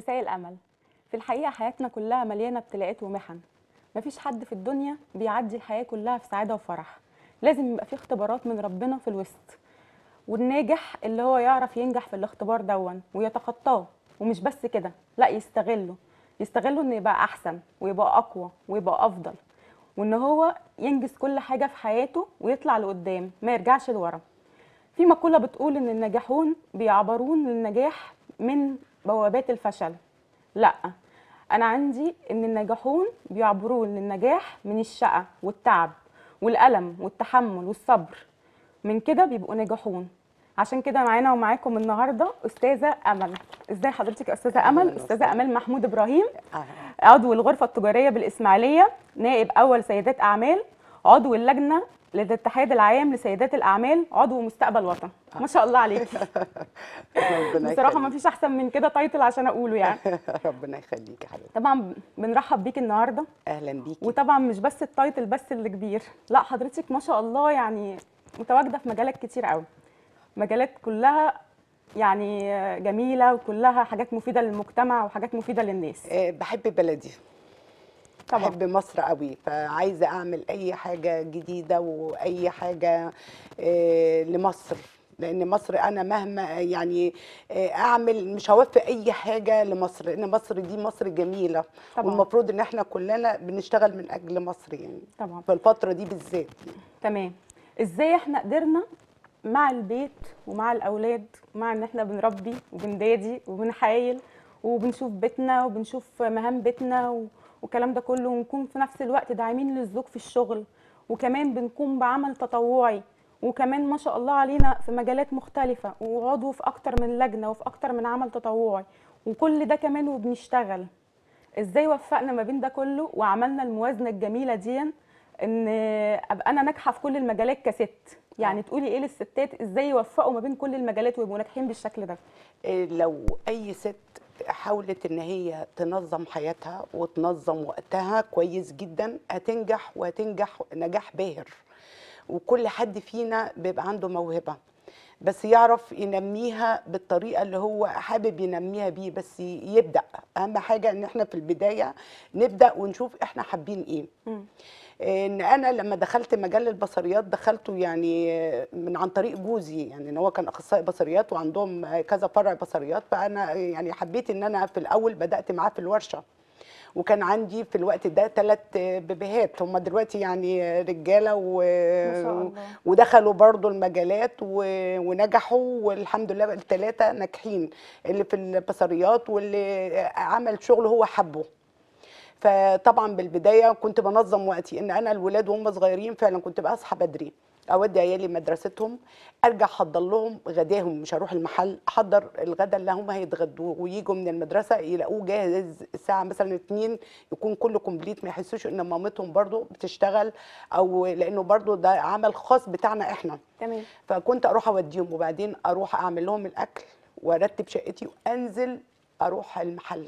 مساء الامل في الحقيقه حياتنا كلها مليانه ابتلاءات ومحن مفيش حد في الدنيا بيعدي الحياه كلها في سعاده وفرح لازم يبقى في اختبارات من ربنا في الوسط والناجح اللي هو يعرف ينجح في الاختبار دون ويتخطاه ومش بس كده لا يستغله يستغله انه يبقى احسن ويبقى اقوى ويبقى افضل وان هو ينجز كل حاجه في حياته ويطلع لقدام ما يرجعش لورا في مقوله بتقول ان الناجحون بيعبرون للنجاح من بوابات الفشل لا انا عندي ان الناجحون بيعبرون للنجاح من الشقه والتعب والالم والتحمل والصبر من كده بيبقوا ناجحون عشان كده معانا ومعاكم النهارده استاذه امل ازاي حضرتك يا استاذه امل استاذه امل محمود ابراهيم عضو الغرفه التجاريه بالاسماعيليه نائب اول سيدات اعمال عضو اللجنه لدى الاتحاد العام لسيدات الاعمال عضو مستقبل وطن ما شاء الله عليكي بصراحه ما فيش احسن من كده تايتل عشان اقوله يعني ربنا يخليكي حبيبتي طبعا بنرحب بيك النهارده اهلا بيكي وطبعا مش بس التايتل بس اللي كبير لا حضرتك ما شاء الله يعني متواجده في مجالات كتير قوي مجالات كلها يعني جميله وكلها حاجات مفيده للمجتمع وحاجات مفيده للناس آه، بحب بلدي طبعا. بحب مصر قوي فعايزه اعمل اي حاجه جديده واي حاجه آه، لمصر لان مصر انا مهما يعني آه، اعمل مش هوفي اي حاجه لمصر لان مصر دي مصر جميله طبعا. والمفروض ان احنا كلنا بنشتغل من اجل مصر يعني طبعا في الفتره دي بالذات تمام ازاي احنا قدرنا مع البيت ومع الاولاد ومع ان احنا بنربي وبندادي وبنحايل وبنشوف بيتنا وبنشوف مهام بيتنا و... والكلام ده كله ونكون في نفس الوقت داعمين للزوج في الشغل وكمان بنقوم بعمل تطوعي وكمان ما شاء الله علينا في مجالات مختلفة وعضو في أكتر من لجنة وفي أكتر من عمل تطوعي وكل ده كمان وبنشتغل ازاي وفقنا ما بين ده كله وعملنا الموازنة الجميلة دي ان ابقى انا ناجحة في كل المجالات كست يعني تقولي ايه للستات ازاي يوفقوا ما بين كل المجالات ويبقوا ناجحين بالشكل ده إيه لو اي ست حاولت ان هي تنظم حياتها وتنظم وقتها كويس جدا هتنجح وهتنجح نجاح باهر وكل حد فينا بيبقى عنده موهبه بس يعرف ينميها بالطريقه اللي هو حابب ينميها بيه بس يبدا اهم حاجه ان احنا في البدايه نبدا ونشوف احنا حابين ايه ان انا لما دخلت مجال البصريات دخلته يعني من عن طريق جوزي يعني ان هو كان اخصائي بصريات وعندهم كذا فرع بصريات فانا يعني حبيت ان انا في الاول بدات معاه في الورشه وكان عندي في الوقت ده ثلاث بيبيهات هم دلوقتي يعني رجاله و... ودخلوا برضو المجالات و... ونجحوا والحمد لله الثلاثه ناجحين اللي في البصريات واللي عمل شغل هو حبه فطبعا بالبدايه كنت بنظم وقتي ان انا الولاد وهم صغيرين فعلا كنت بصحى بدري اودي عيالي مدرستهم ارجع احضر لهم غداهم مش هروح المحل احضر الغداء اللي هم هيتغدوه ويجوا من المدرسه يلاقوه جاهز الساعه مثلا 2 يكون كله كومبليت ما يحسوش ان مامتهم برضو بتشتغل او لانه برضو ده عمل خاص بتاعنا احنا تمام فكنت اروح اوديهم وبعدين اروح اعمل لهم الاكل وارتب شقتي وانزل اروح المحل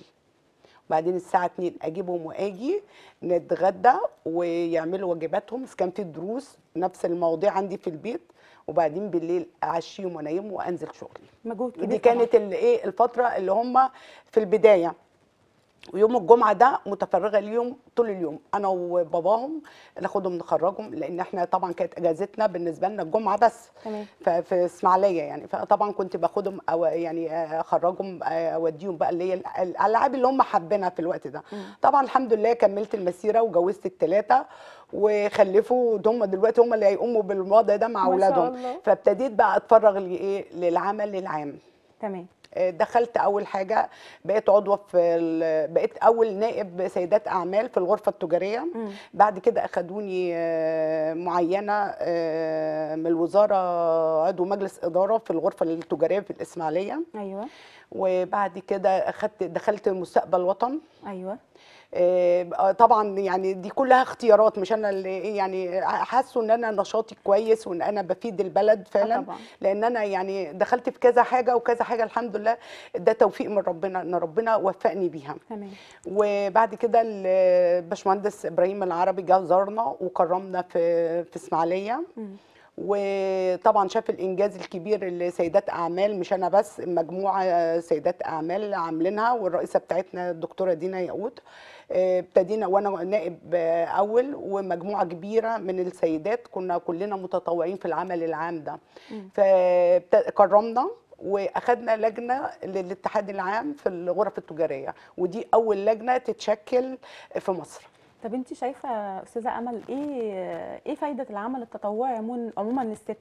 بعدين الساعه 2 اجيبهم واجي نتغدى ويعملوا واجباتهم في الدروس نفس المواضيع عندي في البيت وبعدين بالليل اعشيهم وانيم وانزل شغلي مجهود كبير دي كانت الايه الفتره اللي هم في البدايه ويوم الجمعه ده متفرغه ليهم طول اليوم انا وباباهم ناخدهم نخرجهم لان احنا طبعا كانت اجازتنا بالنسبه لنا الجمعه بس تمام. اسماعيليه يعني فطبعا كنت باخدهم او يعني اخرجهم آه، اوديهم بقى اللي هي الالعاب اللي هم حابينها في الوقت ده مم. طبعا الحمد لله كملت المسيره وجوزت الثلاثه وخلفوا هم دلوقتي هم اللي هيقوموا بالوضع ده مع اولادهم فابتديت بقى اتفرغ لايه للعمل العام تمام آه، دخلت اول حاجه بقيت عضوه في بقيت اول نائب سيدات اعمال في الغرفه التجاريه بعد كده اخدوني آه، معينه آه، من الوزاره عضو مجلس اداره في الغرفه التجاريه في الاسماعيليه ايوه وبعد كده اخذت دخلت مستقبل وطن ايوه آه، طبعا يعني دي كلها اختيارات مش انا اللي يعني حاسه ان انا نشاطي كويس وان انا بفيد البلد آه، فعلا طبعا. لان انا يعني دخلت في كذا حاجه وكذا حاجه الحمد لله ده توفيق من ربنا ان ربنا وفقني بيها تمام وبعد كده الباشمهندس ابراهيم العربي جه زارنا وكرمنا في في اسماعيليه وطبعا شاف الانجاز الكبير لسيدات اعمال مش انا بس مجموعه سيدات اعمال عاملينها والرئيسه بتاعتنا الدكتوره دينا ياقوت ابتدينا وانا نائب اول ومجموعه كبيره من السيدات كنا كلنا متطوعين في العمل العام ده فكرمنا واخدنا لجنه للاتحاد العام في الغرف التجاريه ودي اول لجنه تتشكل في مصر طب انت شايفه استاذه امل ايه ايه فايده العمل التطوعي عموما للست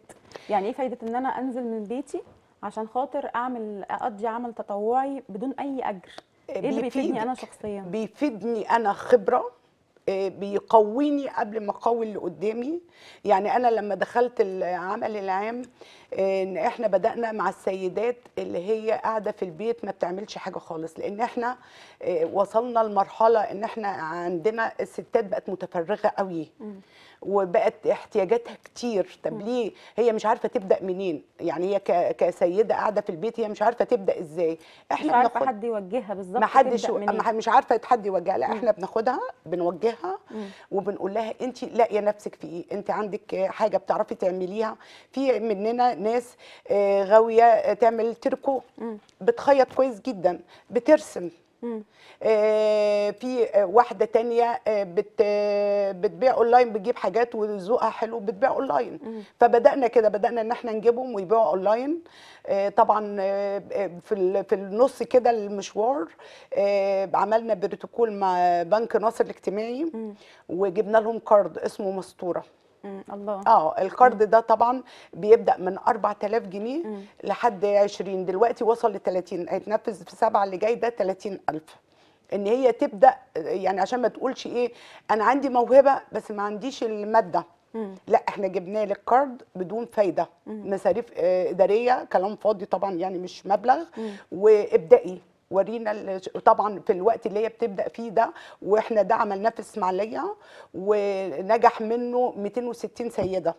يعني ايه فايده ان انا انزل من بيتي عشان خاطر اعمل اقضي عمل تطوعي بدون اي اجر ايه اللي بيفيدني انا شخصيا بيفيدني انا خبره إيه، بيقويني قبل ما اقوي اللي قدامي يعني انا لما دخلت العمل العام ان احنا بدانا مع السيدات اللي هي قاعده في البيت ما بتعملش حاجه خالص لان احنا آه، وصلنا لمرحله ان احنا عندنا الستات بقت متفرغه قوي وبقت احتياجاتها كتير طب ليه هي مش عارفه تبدا منين يعني هي كسيده قاعده في البيت هي مش عارفه تبدا ازاي احنا مش عارفه حد يوجهها بالظبط ما حدش مش عارفه حد يوجهها لا احنا بناخدها بنوجهها وبنقول لها انت لاقيه نفسك في ايه انت عندك حاجه بتعرفي تعمليها في مننا ناس آه، غاويه آه، تعمل تركو بتخيط كويس جدا بترسم آه، في واحده تانية بتبيع اونلاين بتجيب حاجات وذوقها حلو بتبيع اونلاين فبدانا كده بدانا ان احنا نجيبهم ويبيعوا اونلاين طبعا في في النص كده المشوار عملنا بروتوكول مع بنك ناصر الاجتماعي وجبنا لهم كارد اسمه مستوره الله اه القرض ده طبعا بيبدا من 4000 جنيه مم. لحد 20 دلوقتي وصل ل 30 هيتنفذ في 7 اللي جاي ده 30000 ان هي تبدا يعني عشان ما تقولش ايه انا عندي موهبه بس ما عنديش الماده مم. لا احنا جبنا لك قرض بدون فايده مم. مصاريف آه، اداريه كلام فاضي طبعا يعني مش مبلغ وابدئي ورينا طبعا في الوقت اللي هي بتبدا فيه ده واحنا ده عملناه في الاسماعيليه ونجح منه 260 سيده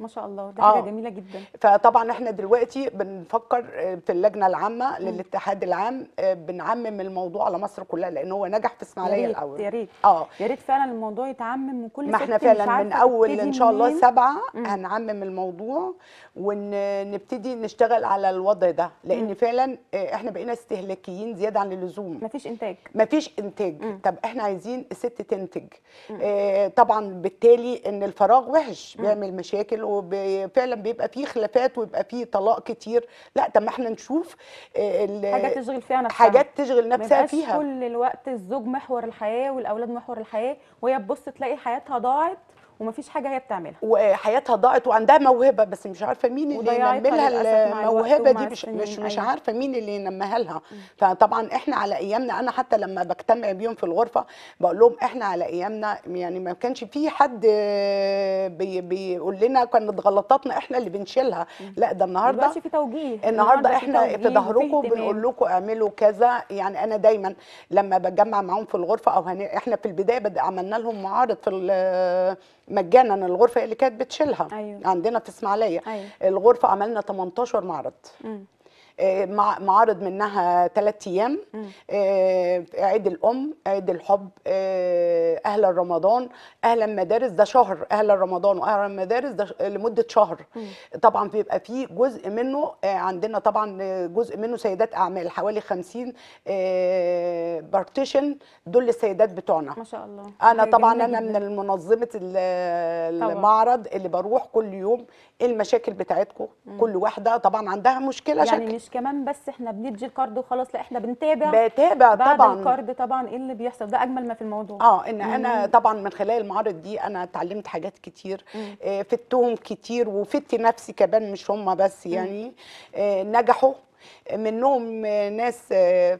ما شاء الله ده حاجه آه. جميله جدا فطبعا احنا دلوقتي بنفكر في اللجنه العامه للاتحاد العام آه، بنعمم الموضوع على مصر كلها لان هو نجح في اسماعيليه الاول يا ريت اه يا ريت فعلا الموضوع يتعمم وكل كل ما احنا فعلا من اول ان شاء الله سبعه مم. هنعمم الموضوع ونبتدي نشتغل على الوضع ده لان مم. فعلا آه، احنا بقينا استهلاكيين زياده عن اللزوم مفيش انتاج مفيش انتاج مم. طب احنا عايزين الست تنتج آه طبعا بالتالي ان الفراغ وحش بيعمل مشاكل وفعلا بيبقى فيه خلافات ويبقى فيه طلاق كتير لا طب ما احنا نشوف آه، حاجات تشغل فيها نفسها حاجات تشغل نفسها فيها كل الوقت الزوج محور الحياه والاولاد محور الحياه وهي تبص تلاقي حياتها ضاعت ومفيش حاجه هي بتعملها وحياتها ضاعت وعندها موهبه بس مش عارفه مين اللي ينمي لها الموهبه دي مش مش, مش أيوة. عارفه مين اللي ينميها لها فطبعا احنا على ايامنا انا حتى لما بجتمع بيهم في الغرفه بقول لهم احنا على ايامنا يعني ما كانش في حد آه، بي بيقول لنا كانت غلطاتنا احنا اللي بنشيلها لا ده النهارده دلوقتي في توجيه النهارده احنا في ظهركم بنقول لكم اعملوا كذا يعني انا دايما لما بجمع معاهم في الغرفه او هن... احنا في البدايه بد... عملنا لهم معارض في مجانا الغرفه اللي كانت بتشيلها أيوة. عندنا في اسماعيليه أيوة. الغرفه عملنا 18 معرض م. آه، معارض منها ثلاث ايام آه، عيد الام عيد الحب آه، اهلا رمضان اهلا مدارس ده شهر اهلا رمضان واهلا مدارس ده لمده شهر طبعا بيبقى فيه جزء منه عندنا طبعا جزء منه سيدات اعمال حوالي 50 بارتيشن دول السيدات بتوعنا ما شاء الله انا طبعا انا من منظمه المعرض اللي بروح كل يوم إيه المشاكل بتاعتكم كل واحده طبعا عندها مشكله يعني شكل مش كمان بس احنا بندي الكارد وخلاص لا احنا بنتابع بتابع بعد طبعا الكارد طبعا ايه اللي بيحصل ده اجمل ما في الموضوع اه ان انا طبعا من خلال المعارض دي انا اتعلمت حاجات كتير آه، فدتهم كتير وفدت نفسي كمان مش هم بس يعني آه، نجحوا منهم ناس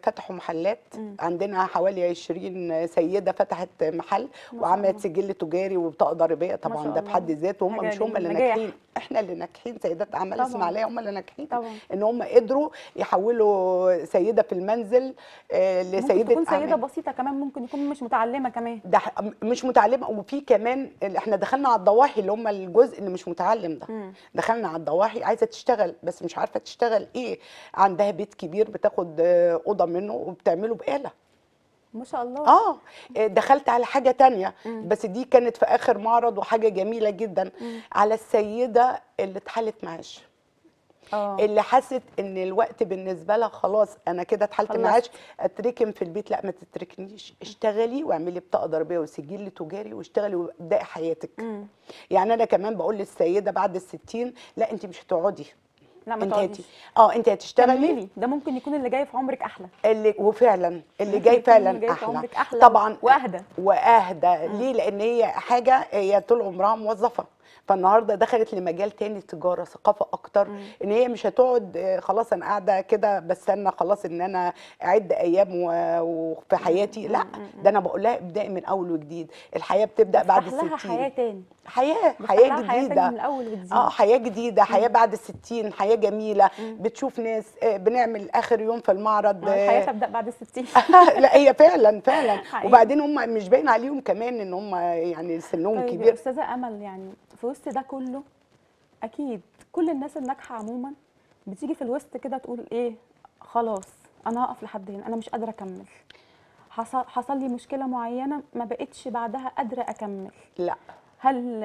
فتحوا محلات م. عندنا حوالي 20 سيده فتحت محل وعملت سجل تجاري وبطاقه ضريبيه طبعا ده في حد ذاته هم مش هم اللي ناجحين احنا اللي ناجحين سيدات عمل عليا هم اللي ناجحين ان هم قدروا يحولوا سيده في المنزل آه، لسيده ممكن تكون سيده عمل. بسيطه كمان ممكن يكون مش متعلمه كمان ده مش متعلمه وفي كمان احنا دخلنا على الضواحي اللي هم الجزء اللي مش متعلم ده م. دخلنا على الضواحي عايزه تشتغل بس مش عارفه تشتغل ايه عندها بيت كبير بتاخد آه، اوضه منه وبتعمله بآلة ما شاء الله آه،, اه دخلت على حاجه تانية مم. بس دي كانت في اخر معرض وحاجه جميله جدا مم. على السيده اللي اتحالت معاش أوه. اللي حست ان الوقت بالنسبه لها خلاص انا كده اتحلت معاش اتركن في البيت لا ما تتركنيش اشتغلي واعملي بطاقه ضريبيه وسجل تجاري واشتغلي وابداي حياتك مم. يعني انا كمان بقول للسيده بعد الستين لا انت مش هتقعدي لا ما انت هاتي اه انت هتشتغلي ده ممكن يكون اللي جاي في عمرك احلى اللي وفعلا اللي جاي فعلا اللي جاي في أحلى. عمرك احلى طبعا واهدى واهدى ليه لان هي حاجه هي طول عمرها موظفه فالنهارده دخلت لمجال تاني تجاره ثقافه اكتر ان هي مش هتقعد آه، خلاص انا قاعده كده بستنى خلاص ان انا اعد ايام وفي حياتي لا ده انا بقول لها ابداي من اول وجديد الحياه بتبدا بعد ال 60 حياه تاني حياه حياه جديده من الأول اه حياه جديده حياه بعد ال 60 حياه جميله بتشوف ناس آه، بنعمل اخر يوم في المعرض الحياه آه، تبدا بعد ال 60 لا هي فعلا فعلا وبعدين هم مش باين عليهم كمان ان هم يعني سنهم طيب كبير استاذه امل يعني في وسط ده كله اكيد كل الناس الناجحه عموما بتيجي في الوسط كده تقول ايه خلاص انا هقف لحد هنا انا مش قادره اكمل حصل حصل لي مشكله معينه ما بقتش بعدها قادره اكمل لا هل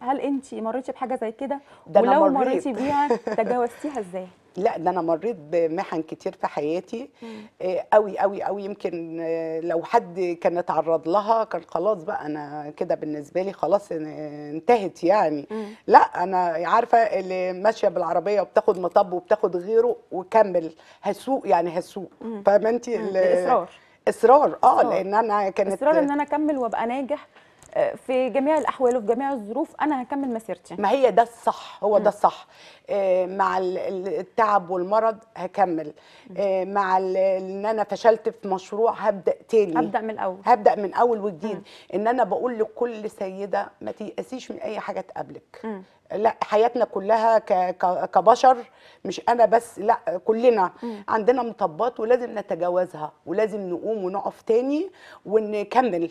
هل انت مريتي بحاجه زي كده ولو مريتي بيها تجاوزتيها ازاي لا ده انا مريت بمحن كتير في حياتي قوي آه، قوي قوي يمكن آه، لو حد كان اتعرض لها كان خلاص بقى انا كده بالنسبه لي خلاص انتهت يعني مم. لا انا عارفه اللي ماشيه بالعربيه وبتاخد مطب وبتاخد غيره وكمل هسوق يعني هسوق فاهمه انت اصرار اصرار اه لان انا كانت اصرار ان انا اكمل وابقى ناجح في جميع الاحوال وفي جميع الظروف انا هكمل مسيرتي ما هي ده الصح هو ده الصح آه، مع التعب والمرض هكمل آه، مع ان انا فشلت في مشروع هبدا تاني هبدا من الاول هبدا من اول وجديد ان انا بقول لكل سيده ما تيأسيش من اي حاجه تقابلك لا حياتنا كلها كبشر مش انا بس لا كلنا عندنا مطبات ولازم نتجاوزها ولازم نقوم ونقف تاني ونكمل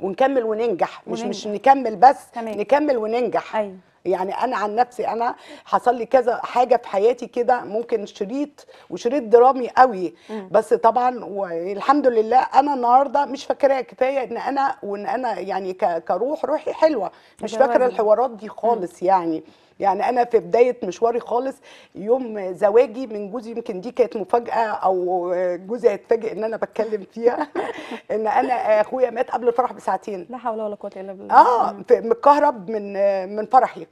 ونكمل وننجح مش مش نكمل بس تمام. نكمل وننجح أيوة. يعني انا عن نفسي انا حصل لي كذا حاجه في حياتي كده ممكن شريط وشريط درامي قوي بس طبعا والحمد لله انا النهارده مش فاكراها كفايه ان انا وان انا يعني كروح روحي حلوه مش فاكره الحوارات دي خالص يعني يعني انا في بدايه مشواري خالص يوم زواجي من جوزي يمكن دي كانت مفاجاه او جوزي هيتفاجئ ان انا بتكلم فيها ان انا اخويا مات قبل الفرح بساعتين لا حول ولا قوه الا بالله اه متكهرب من من فرحي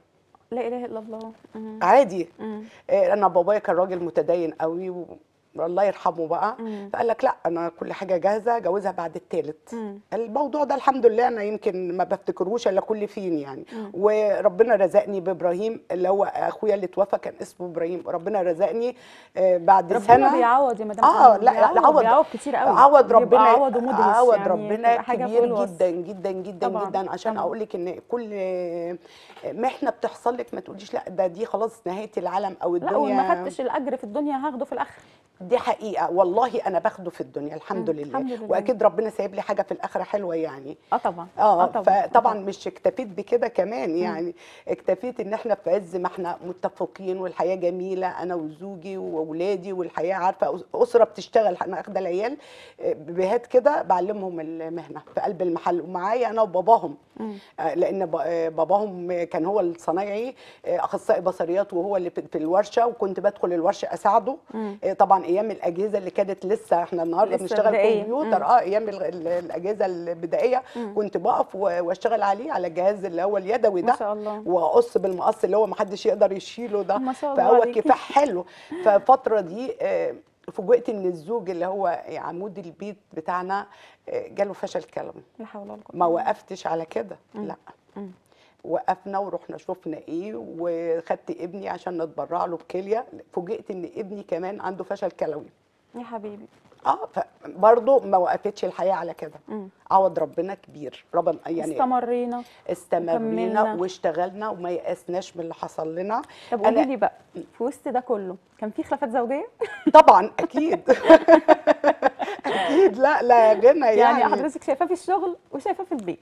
لا اله الا الله عادي آه، انا بابايا كان راجل متدين قوي الله يرحمه بقى مم. فقال لك لا انا كل حاجه جاهزه جوزها بعد الثالث الموضوع ده الحمد لله انا يمكن ما بفتكروش الا كل فين يعني مم. وربنا رزقني بابراهيم اللي هو اخويا اللي اتوفى كان اسمه ابراهيم ربنا رزقني آه، بعد ربنا سنه ربنا بيعوض يا مدام اه لا بيعوض, عوض بيعوض كتير قوي عوض ربنا عوض ومدرس عوض يعني ربنا كبير جدا جدا جدا طبعًا. جدا عشان طبعًا. اقول لك ان كل محنه بتحصل لك ما تقوليش لا ده دي خلاص نهايه العالم او الدنيا لا وما خدتش الاجر في الدنيا هاخده في الاخر دي حقيقه والله انا باخده في الدنيا الحمد لله. الحمد لله واكيد ربنا سايب لي حاجه في الاخره حلوه يعني اه طبعا اه, آه، طبعا فطبعا أطبع. مش اكتفيت بكده كمان يعني اكتفيت ان احنا في عز ما احنا متفقين والحياه جميله انا وزوجي واولادي والحياه عارفه اسره بتشتغل انا اخده العيال آه، بهات كده بعلمهم المهنه في قلب المحل ومعايا انا وباباهم آه، لان آه، باباهم كان هو الصنايعي آه، اخصائي بصريات وهو اللي في الورشه وكنت بدخل الورشه اساعده طبعا ايام الاجهزه اللي كانت لسه احنا النهارده بنشتغل كمبيوتر اه ايام الاجهزه البدائيه كنت بقف واشتغل عليه على الجهاز اللي هو اليدوي ده ما شاء الله واقص بالمقص اللي هو ما حدش يقدر يشيله ده ما شاء الله فهو كفاح حلو فالفتره دي فوجئت ان الزوج اللي هو عمود البيت بتاعنا آه، جاله فشل كلوي لا حول ولا قوه ما وقفتش على كده لا وقفنا ورحنا شفنا ايه وخدت ابني عشان نتبرع له بكليه فوجئت ان ابني كمان عنده فشل كلوي يا حبيبي اه برضه ما وقفتش الحياه على كده عوض ربنا كبير ربنا يعني استمرينا استمرينا واشتغلنا وما يأسناش من اللي حصل لنا طب قولي لي بقى في وسط ده كله كان في خلافات زوجيه؟ طبعا اكيد اكيد لا لا غنى يعني يعني حضرتك شايفاه في الشغل وشايفاه في البيت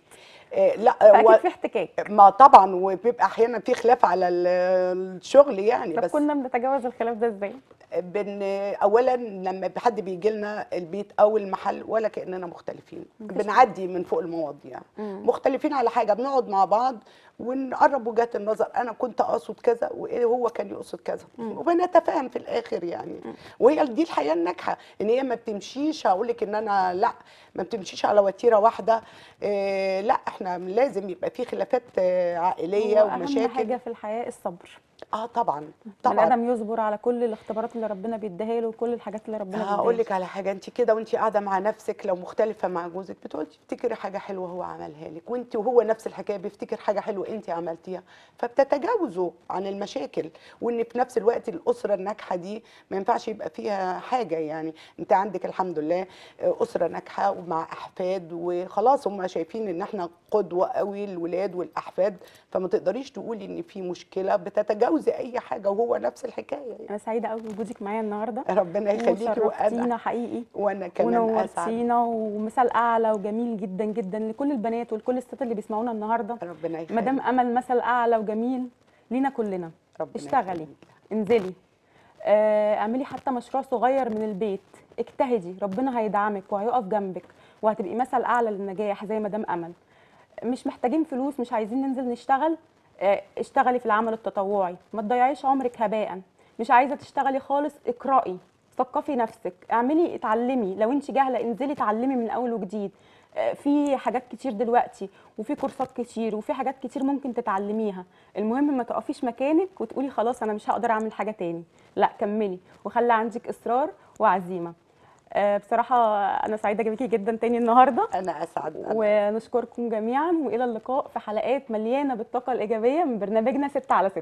آه، لا و... في احتكاك ما طبعا وبيبقى احيانا في خلاف على الشغل يعني بس كنا بنتجاوز الخلاف ده ازاي؟ بن اولا لما حد بيجي لنا البيت او المحل ولا كاننا مختلفين بنعدي من فوق المواضيع يعني. مم. مختلفين على حاجه بنقعد مع بعض ونقرب وجهات النظر انا كنت اقصد كذا وهو كان يقصد كذا وبنتفاهم في الاخر يعني مم. وهي دي الحياه الناجحه ان هي ما بتمشيش هقول لك ان انا لا ما بتمشيش على وتيره واحده إيه لا احنا احنا لازم يبقى في خلافات آه، عائليه ومشاكل اهم حاجه في الحياه الصبر اه طبعا طبعا الادم يصبر على كل الاختبارات اللي ربنا بيديها له وكل الحاجات اللي ربنا بيديها هقول لك على حاجه انت كده وانت قاعده مع نفسك لو مختلفه مع جوزك بتقولي تفتكري حاجه حلوه هو عملها لك وانت وهو نفس الحكايه بيفتكر حاجه حلوه انت عملتيها فبتتجاوزوا عن المشاكل وان في نفس الوقت الاسره الناجحه دي ما ينفعش يبقى فيها حاجه يعني انت عندك الحمد لله آه، اسره ناجحه ومع احفاد وخلاص هم شايفين ان احنا قدوه قوي للولاد والاحفاد فما تقدريش تقولي ان في مشكله بتتجاوز عاوزه اي حاجه وهو نفس الحكايه يعني. انا سعيده قوي بوجودك معايا النهارده ربنا يخليكي وانا حقيقي وانا كمان ونورتينا ومثال اعلى وجميل جدا جدا لكل البنات ولكل الستات اللي بيسمعونا النهارده ربنا يخليك مدام امل مثل اعلى وجميل لينا كلنا ربنا اشتغلي يخليك. انزلي آه، اعملي حتى مشروع صغير من البيت اجتهدي ربنا هيدعمك وهيقف جنبك وهتبقي مثل اعلى للنجاح زي مدام امل مش محتاجين فلوس مش عايزين ننزل نشتغل آه، اشتغلي في العمل التطوعي ما تضيعيش عمرك هباء مش عايزه تشتغلي خالص اقرأي ثقفي نفسك اعملي اتعلمي لو انت جاهله انزلي اتعلمي من اول وجديد آه، في حاجات كتير دلوقتي وفي كورسات كتير وفي حاجات كتير ممكن تتعلميها المهم ما تقفيش مكانك وتقولي خلاص انا مش هقدر اعمل حاجه تاني لا كملي وخلي عندك اصرار وعزيمه آه، بصراحة أنا سعيدة بيكي جدا تاني النهاردة أنا أسعد أنا. ونشكركم جميعا وإلى اللقاء في حلقات مليانة بالطاقة الإيجابية من برنامجنا 6 على 6